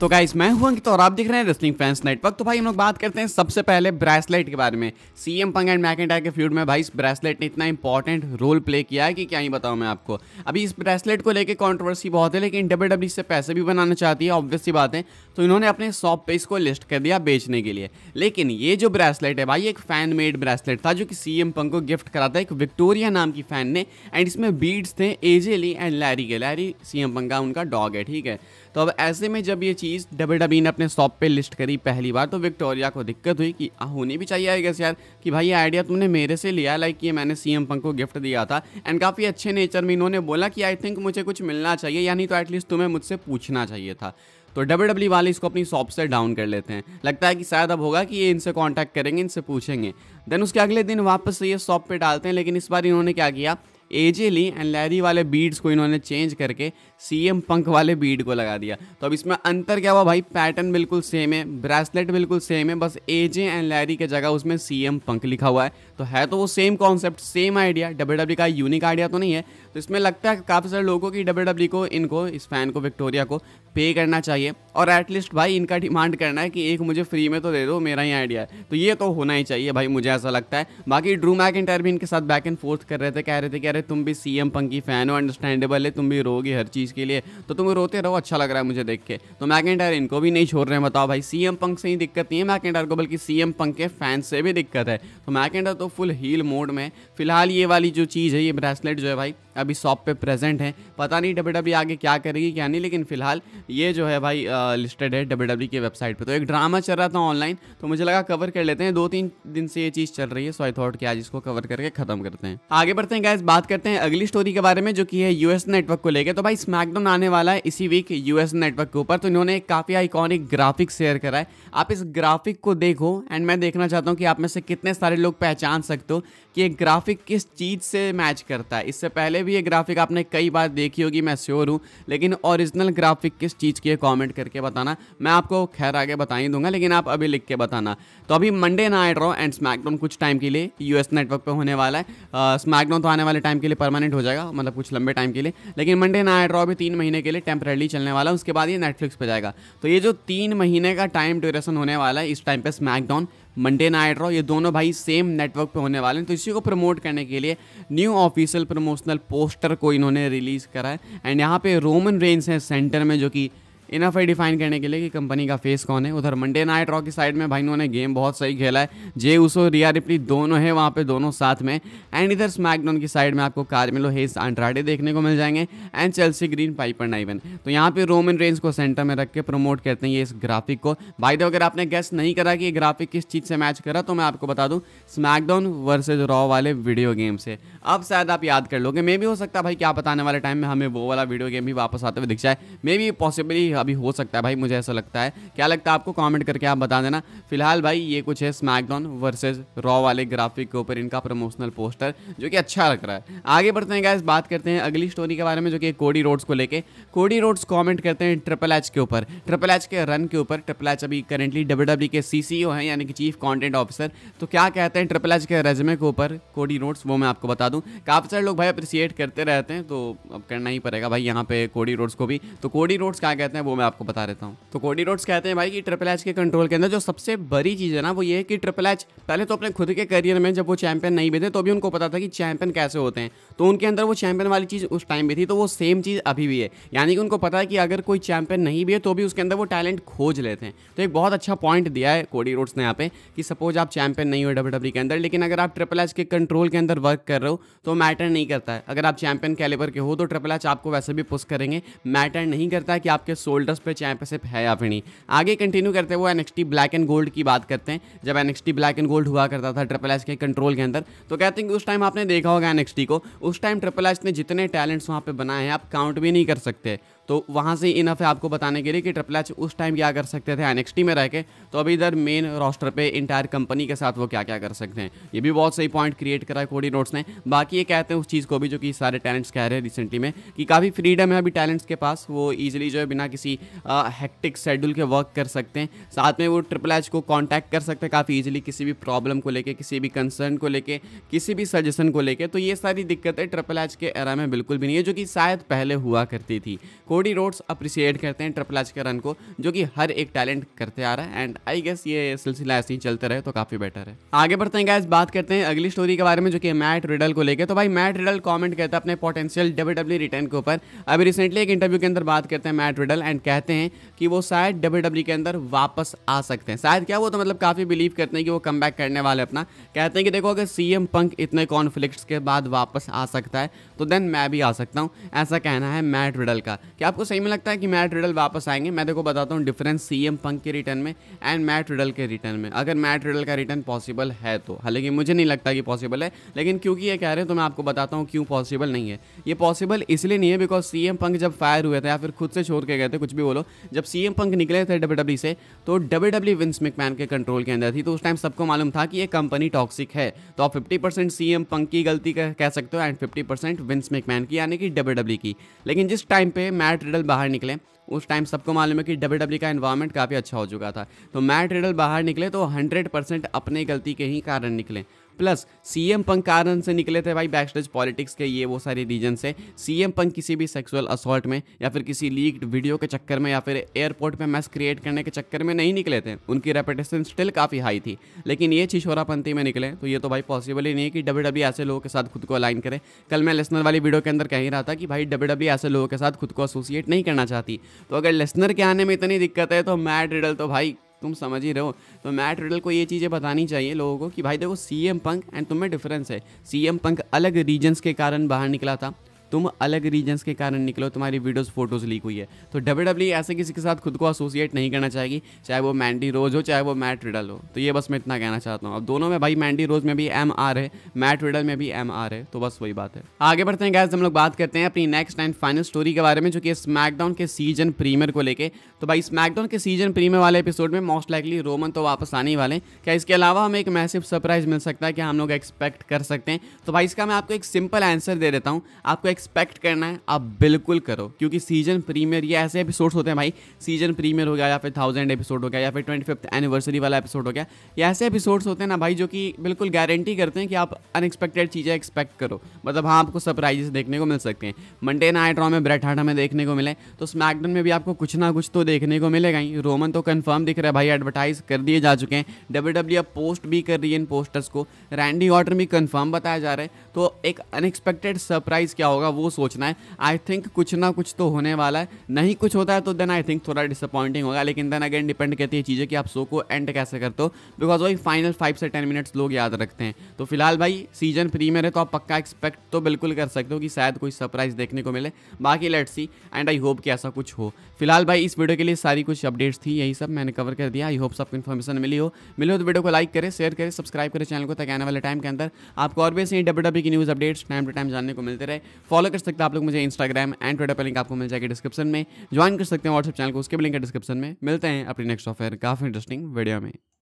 तो गाइस मैं हुआ तो और आप देख रहे हैं रेसलिंग फैंस नेटवर्क तो भाई हम लोग बात करते हैं सबसे पहले ब्रेसलेट के बारे में सीएम पंग एंड मैकेंटायर के फ्यूड में भाई इस ब्रेसलेट ने इतना इंपॉर्टेंट रोल प्ले किया है कि क्या ही बताऊं मैं आपको अभी इस ब्रेसलेट को लेकर कंट्रोवर्सी बहुत है लेकिन डब्ल्यू e से पैसे भी बनाना चाहती है ऑब्वियसली बात है तो इन्होंने अपने शॉप पे इसको लिस्ट कर दिया बेचने के लिए लेकिन ये जो ब्रेसलेट है भाई एक फैन मेड ब्रेसलेट था जो कि सी पंग को गिफ्ट करा था एक विक्टोरिया नाम की फैन ने एंड इसमें बीड्स थे एजेली एंड लैरी के लैरी सी पंग का उनका डॉग है ठीक है तो अब ऐसे में जब ये चीज़ डब्ल्यू डब्ल्यू ने अपने शॉप पे लिस्ट करी पहली बार तो विक्टोरिया को दिक्कत हुई कि होनी भी चाहिए आई गैस यार कि भाई ये आइडिया तुमने मेरे से लिया लाइक ये मैंने सी एम पंक को गिफ्ट दिया था एंड काफ़ी अच्छे नेचर में इन्होंने बोला कि आई थिंक मुझे कुछ मिलना चाहिए या नहीं तो एटलीस्ट तुम्हें मुझसे पूछना चाहिए था तो डब्ल्यू डब्ल्यू वाले इसको अपनी शॉप से डाउन कर लेते हैं लगता है कि शायद अब होगा कि ये इनसे कांटेक्ट करेंगे इनसे पूछेंगे देन उसके अगले दिन वापस से ये शॉप पे डालते हैं लेकिन इस बार इन्होंने क्या किया एजे ली एंड लैरी वाले बीड्स को इन्होंने चेंज करके सीएम पंख वाले बीड को लगा दिया तो अब इसमें अंतर क्या हुआ भाई पैटर्न बिल्कुल सेम है ब्रेसलेट बिल्कुल सेम है बस एजे एंड लैरी की जगह उसमें सीएम पंख लिखा हुआ है तो है तो वो same concept same idea W W का यूनिक आइडिया तो नहीं है तो इसमें लगता है काफ़ी सारे लोगों की डब्ल्यू डब्ल्यू e को इनको इस फैन को विक्टोरिया को पे करना चाहिए और एटलीस्ट भाई इनका डिमांड करना है कि एक मुझे फ्री में तो दे दो मेरा ही आइडिया है तो ये तो होना ही चाहिए भाई मुझे ऐसा लगता है बाकी ड्रू मैक भी इनके साथ बैक एंड फोर्थ कर रहे थे कह रहे थे कि अरे तुम भी सीएम पंख की फैन हो अंडरस्टैंडेबल है तुम भी रोगी हर चीज़ चीज़ के लिए तो तुम रोते रहो अच्छा लग रहा है मुझे देख के तो मैकेंटायर इनको भी नहीं छोड़ रहे हैं बताओ भाई सी पंक से ही दिक्कत नहीं है मैकेंटायर को बल्कि सी पंक के फैन से भी दिक्कत है तो मैकेंटायर तो फुल हील मोड में फिलहाल ये वाली जो चीज़ है ये ब्रेसलेट जो है भाई अभी शॉप पे प्रेजेंट है पता नहीं डब्ल्यू डब्ल्यू e आगे क्या करेगी क्या नहीं लेकिन फिलहाल ये जो है भाई लिस्टेड है डब्ल्यू डब्ल्यू e की वेबसाइट पे तो एक ड्रामा चल रहा था ऑनलाइन तो मुझे लगा कवर कर लेते हैं दो तीन दिन से ये चीज़ चल रही है सो आई थॉट कि आज इसको कवर करके खत्म करते हैं आगे बढ़ते हैं गैस बात करते हैं अगली स्टोरी के बारे में जो कि है यूएस नेटवर्क को लेकर तो भाई स्मैकडाउन आने वाला है इसी वीक यूएस नेटवर्क के ऊपर तो इन्होंने काफ़ी आइकॉनिक ग्राफिक शेयर करा है आप इस ग्राफिक को देखो एंड मैं देखना चाहता हूँ कि आप में से कितने सारे लोग पहचान सकते हो कि ये ग्राफिक किस चीज़ से मैच करता है इससे पहले भी ये ग्राफिक आपने कई बार देखी होगी मैं श्योर हूँ लेकिन ओरिजिनल ग्राफिक किस चीज़ की है कॉमेंट करके बताना मैं आपको खैर आगे बता ही दूंगा लेकिन आप अभी लिख के बताना तो अभी मंडे ना रहो एंड स्मैकडाउन कुछ टाइम के लिए यूएस नेटवर्क पर होने वाला है स्मैकडाउन तो आने वाले टाइम के लिए परमानेंट हो जाएगा मतलब कुछ लंबे टाइम के लिए लेकिन मंडे ना रहो अभी तीन महीने के लिए टेम्परेली चलने वाला है उसके बाद ये नेटफ्लिक्स पे जाएगा तो ये जो तीन महीने का टाइम ड्यूरेशन होने वाला है इस टाइम पे स्मैकडाउन मंडे नाइट रॉ ये दोनों भाई सेम नेटवर्क पे होने वाले हैं तो इसी को प्रमोट करने के लिए न्यू ऑफिशियल प्रमोशनल पोस्टर को इन्होंने रिलीज़ करा है एंड यहाँ पे रोमन रेंज हैं सेंटर में जो कि इनफ है डिफाइन करने के लिए कि कंपनी का फेस कौन है उधर मंडे नाइट रॉ की साइड में भाई उन्होंने गेम बहुत सही खेला है जे उसो रिया रिप्ली दोनों है वहाँ पे दोनों साथ में एंड इधर स्मैकडाउन की साइड में आपको कार्मिलो हेस अंट्राडे देखने को मिल जाएंगे and Chelsea Green Piper Niven तो यहाँ पे रोमन रेंज को सेंटर में रख के प्रमोट करते हैं ये इस ग्राफिक को भाई अगर आपने गेस्ट नहीं करा कि ये ग्राफिक किस चीज़ से मैच करा तो मैं आपको बता दूँ स्मैकडाउन वर्सेज रॉ वाले वीडियो गेम से अब शायद आप याद कर लोगे मे भी हो सकता है भाई क्या बताने वाले टाइम में हमें वो वाला वीडियो गेम भी वापस आते हुए दिख जाए मे भी पॉसिबली अभी हो सकता है भाई मुझे ऐसा लगता है क्या लगता है आपको कमेंट करके आप बता देना फिलहाल भाई ये कुछ है स्मैकडाउन वर्सेस रॉ वाले ग्राफिक के ऊपर इनका प्रमोशनल पोस्टर जो कि अच्छा लग रहा है आगे बढ़ते हैं गाइस बात करते हैं अगली स्टोरी के बारे में जो कि कोडी रोड्स को लेकर कोडी रोड्स कॉमेंट करते हैं ट्रिपल एच के ऊपर ट्रिपल एच के रन के ऊपर ट्रिपल एच अभी करेंटली डब्ल्यू e के सी है यानी कि चीफ कॉन्टेंट ऑफिसर तो क्या कहते हैं ट्रिपल एच के रेजमे के ऊपर कोडी रोड्स वो मैं आपको बता दूँ काफ़ी सारे लोग भाई अप्रिसिएट करते रहते हैं तो अब करना ही पड़ेगा भाई यहाँ पे कोडी रोड्स को भी तो कोडी रोड्स क्या कहते हैं वो मैं आपको बता देता हूँ तो कोडी रोड्स कहते हैं भाई कि ट्रिपल एच के कंट्रोल के अंदर जो सबसे बड़ी चीज़ है ना वो ये है कि ट्रिपल एच पहले तो अपने खुद के करियर में जब वो चैंपियन नहीं भी थे तो भी उनको पता था कि चैंपियन कैसे होते हैं तो उनके अंदर वो चैंपियन वाली चीज़ उस टाइम भी थी तो वो सेम चीज़ अभी भी है यानी कि उनको पता है कि अगर कोई चैंपियन नहीं भी है तो भी उसके अंदर वो टैलेंट खोज लेते हैं तो एक बहुत अच्छा पॉइंट दिया है कोडी रोड्स ने यहाँ पे कि सपोज आप चैंपियन नहीं हो डब्ल्यू e के अंदर लेकिन अगर आप ट्रिपल एच के कंट्रोल के अंदर वर्क कर रहे हो तो मैटर नहीं करता है अगर आप चैंपियन कैलेबर के हो तो ट्रिपल एच आपको वैसे भी पुस्ट करेंगे मैटर नहीं करता है कि आपके सोल होल्डर्स पे चैंपियनशिप है या फिर नहीं आगे कंटिन्यू करते हुए एन ब्लैक एंड गोल्ड की बात करते हैं जब एन ब्लैक एंड गोल्ड हुआ करता था ट्रिपल एच के कंट्रोल के अंदर तो कहते हैं कि उस टाइम आपने देखा होगा एन को उस टाइम ट्रिपल एच ने जितने टैलेंट्स वहाँ पर बनाए हैं आप काउंट भी नहीं कर सकते तो वहाँ से इनफ है आपको बताने के लिए कि ट्रिपल एच उस टाइम क्या कर सकते थे एनएक्सटी में रह के तो अभी इधर मेन रोस्टर पे इंटायर कंपनी के साथ वो क्या क्या कर सकते हैं ये भी बहुत सही पॉइंट क्रिएट करा है कोडी नोट्स ने बाकी ये कहते हैं उस चीज़ को भी जो कि सारे टैलेंट्स कह रहे हैं रिसेंटली में कि काफ़ी फ्रीडम है अभी टैलेंट्स के पास वो ईजिली जो है बिना किसी हैक्टिक शेड्यूल के वर्क कर सकते हैं साथ में वो ट्रिपल एच को कॉन्टैक्ट कर सकते हैं काफ़ी ईजिली किसी भी प्रॉब्लम को लेकर किसी भी कंसर्न को लेकर किसी भी सजेशन को लेकर तो ये सारी दिक्कतें ट्रिपल एच के एरा में बिल्कुल भी नहीं है जो कि शायद पहले हुआ करती थी कोडी रोड्स अप्रिसिएट करते हैं ट्रिपल एच के रन को जो कि हर एक टैलेंट करते आ रहा है एंड आई गेस ये सिलसिला ऐसे ही चलते रहे तो काफ़ी बेटर है आगे बढ़ते हैं गैस बात करते हैं अगली स्टोरी के बारे में जो कि मैट रिडल को लेकर तो भाई मैट रिडल कॉमेंट करता है अपने पोटेंशियल डब्ल्यू रिटर्न के ऊपर अभी रिसेंटली एक इंटरव्यू के अंदर बात करते हैं मैट रिडल एंड कहते हैं कि वो शायद डब्ल्यू e के अंदर वापस आ सकते हैं शायद क्या वो तो मतलब काफ़ी बिलीव करते हैं कि वो कम करने वाले अपना कहते हैं कि देखो अगर सी पंक इतने कॉन्फ्लिक्ट के बाद वापस आ सकता है तो देन मैं भी आ सकता हूँ ऐसा कहना है मैट रिडल का कि क्या आपको सही में लगता है कि मैट रिडल वापस आएंगे मैं देखो बताता हूँ डिफरेंस सी एम पंक के रिटर्न में एंड मैट रिडल के रिटर्न में अगर मैट रिडल का रिटर्न पॉसिबल है तो हालांकि मुझे नहीं लगता कि पॉसिबल है लेकिन क्योंकि ये कह रहे हैं तो मैं आपको बताता हूँ क्यों पॉसिबल नहीं है ये पॉसिबल इसलिए नहीं है बिकॉज सी एम पंक जब फायर हुए थे या फिर खुद से छोड़ के गए थे कुछ भी बोलो जब सी एम पंक निकले थे डब्ल्यू डब्ल्यू e से तो डब्ल्यू डब्ल्यू विंस मैकमैन के कंट्रोल के अंदर थी तो उस टाइम सबको मालूम था कि ये कंपनी टॉक्सिक है तो आप fifty percent C M Punk की गलती कह सकते हो and fifty percent Vince McMahon की यानी कि डब्ल्यू डब्ल्यू e की लेकिन जिस टाइम पे मैट मैट रिडल बाहर निकले उस टाइम सबको मालूम है कि डब्ल्यू डब्ल्यू e का इन्वायरमेंट काफ़ी अच्छा हो चुका था तो मैट रिडल बाहर निकले तो हंड्रेड परसेंट अपने गलती के ही कारण निकले प्लस सीएम पंक कारण से निकले थे भाई बैक स्टेज पॉलिटिक्स के ये वो सारे रीजन से सीएम पंख किसी भी सेक्सुअल असॉल्ट में या फिर किसी लीक्ड वीडियो के चक्कर में या फिर एयरपोर्ट पे मैस क्रिएट करने के चक्कर में नहीं निकले थे उनकी रेपुटेशन स्टिल काफ़ी हाई थी लेकिन ये छिशोरापंथी में निकले तो ये तो भाई पॉसिबल ही नहीं कि डब्ल्यू e ऐसे लोगों के साथ खुद को अलाइन करे कल मैं लेसनर वाली वीडियो के अंदर कह ही रहा था कि भाई डब्ल्यू e ऐसे लोगों के साथ खुद को एसोसिएट नहीं करना चाहती तो अगर लेसनर के आने में इतनी दिक्कत है तो मैट रिडल तो भाई तुम समझ ही रहे हो तो मैट रिडल को ये चीज़ें बतानी चाहिए लोगों को कि भाई देखो सी एम पंक एंड तुम्हें डिफरेंस है सी एम पंक अलग रीजन्स के कारण बाहर निकला था तुम अलग रीजन्स के कारण निकलो तुम्हारी वीडियोस फोटोज लीक हुई है तो डब्ल्यू ऐसे किसी के साथ खुद को एसोसिएट नहीं करना चाहेगी चाहे वो मैंडी रोज हो चाहे वो मैट रिडल हो तो ये बस मैं इतना कहना चाहता हूँ अब दोनों में भाई मैंडी रोज में भी एम आर है मैट रिडल में भी एम आर है तो बस वही बात है आगे बढ़ते हैं गैस हम लोग बात करते हैं अपनी नेक्स्ट एंड फाइनल स्टोरी के बारे में जो कि स्मैकडाउन के सीजन प्रीमियर को लेकर तो भाई स्मैकडाउन के सीजन प्रीमियर वाले एपिसोड में मोस्ट लाइकली रोमन तो वापस आने ही वाले क्या इसके अलावा हमें एक मैसिव सरप्राइज मिल सकता है कि हम लोग एक्सपेक्ट कर सकते हैं तो भाई इसका मैं आपको एक सिंपल आंसर दे देता हूँ आपको एक्सपेक्ट करना है आप बिल्कुल करो क्योंकि सीजन प्रीमियर ये ऐसे एपिसोड्स होते हैं भाई सीजन प्रीमियर हो गया या फिर थाउजेंड एपिसोड हो गया या फिर ट्वेंटी फिफ्थ एनिवर्सरी वाला एपिसोड हो गया ये ऐसे एपिसोड्स होते हैं ना भाई जो कि बिल्कुल गारंटी करते हैं कि आप अनएक्सपेक्टेड चीज़ें एक्सपेक्ट करो मतलब हाँ आपको सरप्राइजेस देखने को मिल सकते हैं मंडे नाइट रॉ में ब्रेट हार्ट देखने को मिले तो स्मैकडन में भी आपको कुछ ना कुछ तो देखने को मिलेगा ही रोमन तो कन्फर्म दिख रहा है भाई एडवर्टाइज कर दिए जा चुके हैं डब्ल्यू डब्ल्यू e अब पोस्ट भी कर रही है इन पोस्टर्स को रैंडी ऑर्डर भी कन्फर्म बताया जा रहा है तो एक अनएक्सपेक्टेड सरप्राइज क्या होगा होगा वो सोचना है आई थिंक कुछ ना कुछ तो होने वाला है नहीं कुछ होता है तो देन आई थिंक थोड़ा डिसअपॉइंटिंग होगा लेकिन देन अगेन डिपेंड करती है चीज़ें कि आप शो को एंड कैसे करते हो बिकॉज वही फाइनल फाइव से टेन मिनट्स लोग याद रखते हैं तो फिलहाल भाई सीजन प्रीमियर है तो आप पक्का एक्सपेक्ट तो बिल्कुल कर सकते हो कि शायद कोई सरप्राइज देखने को मिले बाकी let see and I hope कि ऐसा कुछ हो फिलहाल भाई इस वीडियो के लिए सारी कुछ अपडेट्स थी यही सब मैंने कवर कर दिया आई होप सबको इन्फॉर्मेशन मिली हो मिले हो तो वीडियो को लाइक करें शेयर करें सब्सक्राइब करें चैनल को ताकि आने वाले टाइम के अंदर आपको और भी ऐसे डब्ल्यू की news updates time to time जानने को मिलते रहे फॉलो कर सकते हैं आप लोग मुझे इंस्टाग्राम एंड ट्विटर पर लिंक आपको मिल जाएगी डिस्क्रिप्शन में ज्वाइन कर सकते हैं व्हाट्सअप चैनल को उसके भी लिंक है डिस्क्रिप्शन में मिलते हैं अपनी नेक्स्ट ऑफर काफ़ी इंटरेस्टिंग वीडियो में